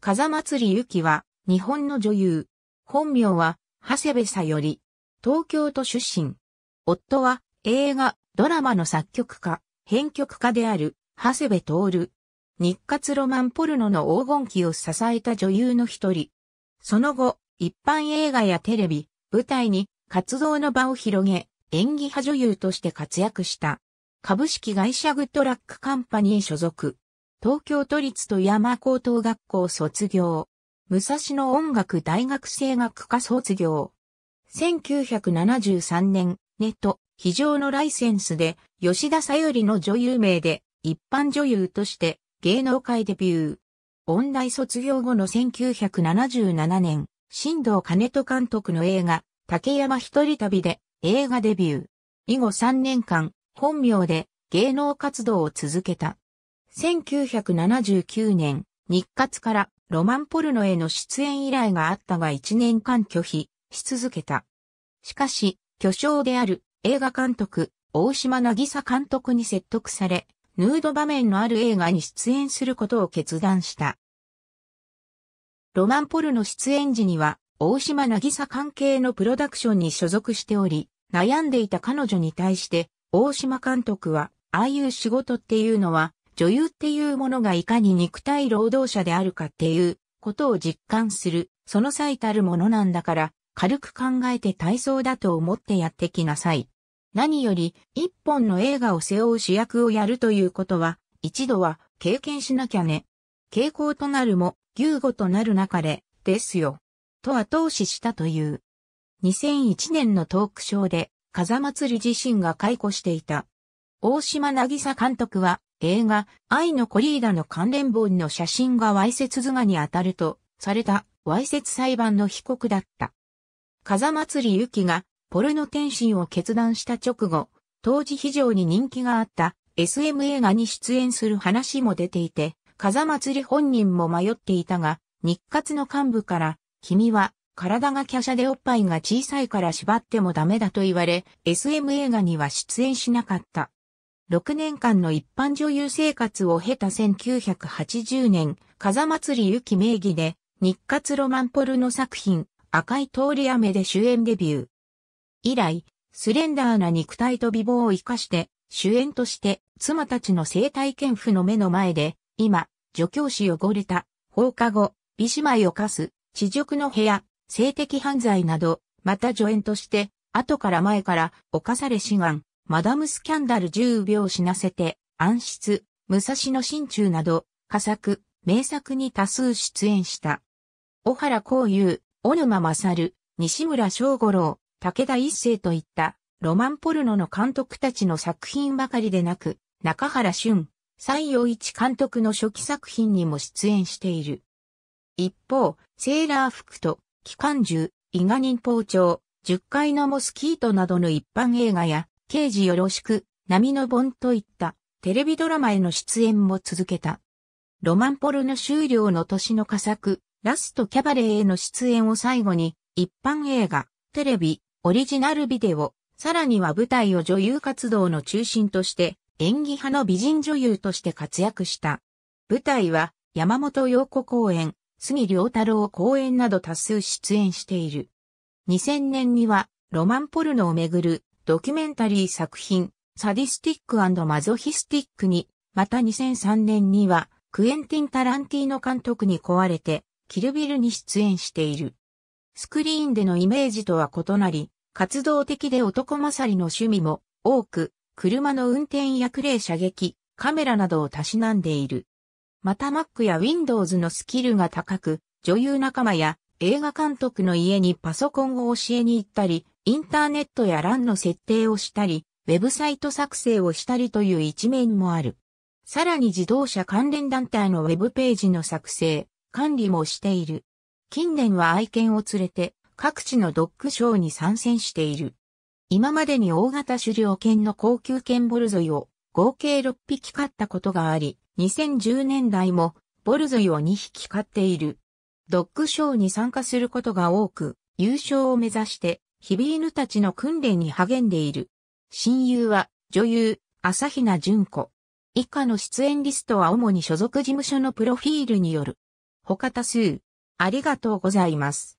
風祭りゆきは、日本の女優。本名は、長谷部さより。東京都出身。夫は、映画、ドラマの作曲家、編曲家である、長谷部徹。日活ロマンポルノの黄金期を支えた女優の一人。その後、一般映画やテレビ、舞台に活動の場を広げ、演技派女優として活躍した。株式会社グッドラックカンパニー所属。東京都立富山高等学校卒業。武蔵野音楽大学声楽科卒業。1973年、ネット、非常のライセンスで、吉田さゆりの女優名で、一般女優として、芸能界デビュー。音大卒業後の1977年、新藤兼人監督の映画、竹山一人旅で、映画デビュー。以後3年間、本名で、芸能活動を続けた。1979年、日活からロマンポルノへの出演依頼があったが1年間拒否し続けた。しかし、巨匠である映画監督、大島渚監督に説得され、ヌード場面のある映画に出演することを決断した。ロマンポルノ出演時には、大島渚関係のプロダクションに所属しており、悩んでいた彼女に対して、大島監督は、ああいう仕事っていうのは、女優っていうものがいかに肉体労働者であるかっていうことを実感する、その最たるものなんだから、軽く考えて体操だと思ってやってきなさい。何より、一本の映画を背負う主役をやるということは、一度は経験しなきゃね。傾向となるも、牛語となる中で、ですよ。と後押ししたという。2001年のトークショーで、風祭り自身が解雇していた。大島渚監督は、映画、愛のコリーダの関連本の写真がわいせつ図画に当たると、された、わいせつ裁判の被告だった。風祭りゆきが、ポルノ転身を決断した直後、当時非常に人気があった SM 映画に出演する話も出ていて、風祭り本人も迷っていたが、日活の幹部から、君は体が華奢でおっぱいが小さいから縛ってもダメだと言われ、SM 映画には出演しなかった。6年間の一般女優生活を経た1980年、風祭ゆき名義で、日活ロマンポルの作品、赤い通り雨で主演デビュー。以来、スレンダーな肉体と美貌を活かして、主演として妻たちの生態剣譜の目の前で、今、助教師汚れた、放課後、美姉妹を課す、地獄の部屋、性的犯罪など、また助演として、後から前から犯され志願、マダムスキャンダル10秒死なせて、暗室、武蔵野心中など、佳作、名作に多数出演した。小原光雄、小沼勝、西村翔五郎、武田一世といった、ロマンポルノの監督たちの作品ばかりでなく、中原俊、西洋一監督の初期作品にも出演している。一方、セーラー服と、機関銃、伊賀人包丁、十階のモスキートなどの一般映画や、刑事よろしく、波の盆といったテレビドラマへの出演も続けた。ロマンポルの終了の年の佳作、ラストキャバレーへの出演を最後に、一般映画、テレビ、オリジナルビデオ、さらには舞台を女優活動の中心として、演技派の美人女優として活躍した。舞台は、山本陽子公演、杉良太郎公演など多数出演している。2000年には、ロマンポルノをめぐるドキュメンタリー作品、サディスティックマゾヒスティックに、また2003年には、クエンティン・タランティーノ監督に壊れて、キルビルに出演している。スクリーンでのイメージとは異なり、活動的で男勝りの趣味も多く、車の運転やクレー射撃、カメラなどをたしなんでいる。また Mac や Windows のスキルが高く、女優仲間や映画監督の家にパソコンを教えに行ったり、インターネットや LAN の設定をしたり、ウェブサイト作成をしたりという一面もある。さらに自動車関連団体のウェブページの作成、管理もしている。近年は愛犬を連れて各地のドッグショーに参戦している。今までに大型狩猟犬の高級犬ボルゾイを合計6匹飼ったことがあり、2010年代もボルゾイを2匹飼っている。ドッグショーに参加することが多く、優勝を目指して日々犬たちの訓練に励んでいる。親友は女優、朝比奈純子。以下の出演リストは主に所属事務所のプロフィールによる。他多数。ありがとうございます。